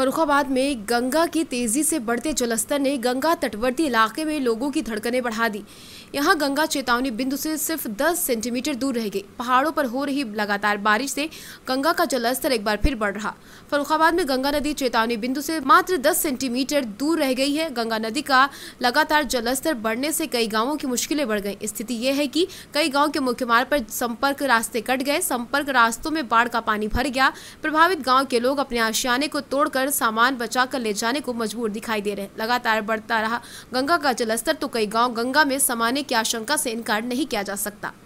फरुखाबाद में गंगा की तेजी से बढ़ते जलस्तर ने गंगा तटवर्ती इलाके में लोगों की धड़कनें बढ़ा दी यहां गंगा चेतावनी बिंदु से सिर्फ 10 सेंटीमीटर दूर रह गई पहाड़ों पर हो रही लगातार बारिश से गंगा का जलस्तर एक बार फिर बढ़ रहा फरुखाबाद में गंगा नदी चेतावनी बिंदु से मात्र दस सेंटीमीटर दूर रह गई है गंगा नदी का लगातार जलस्तर बढ़ने से कई गाँवों की मुश्किलें बढ़ गई स्थिति यह है कि कई गाँव के मुख्य मार्ग पर संपर्क रास्ते कट गए संपर्क रास्तों में बाढ़ का पानी भर गया प्रभावित गाँव के लोग अपने आशियाने को तोड़कर सामान बचा कर ले जाने को मजबूर दिखाई दे रहे हैं लगातार बढ़ता रहा गंगा का जलस्तर तो कई गांव गंगा में समाने की आशंका से इनकार नहीं किया जा सकता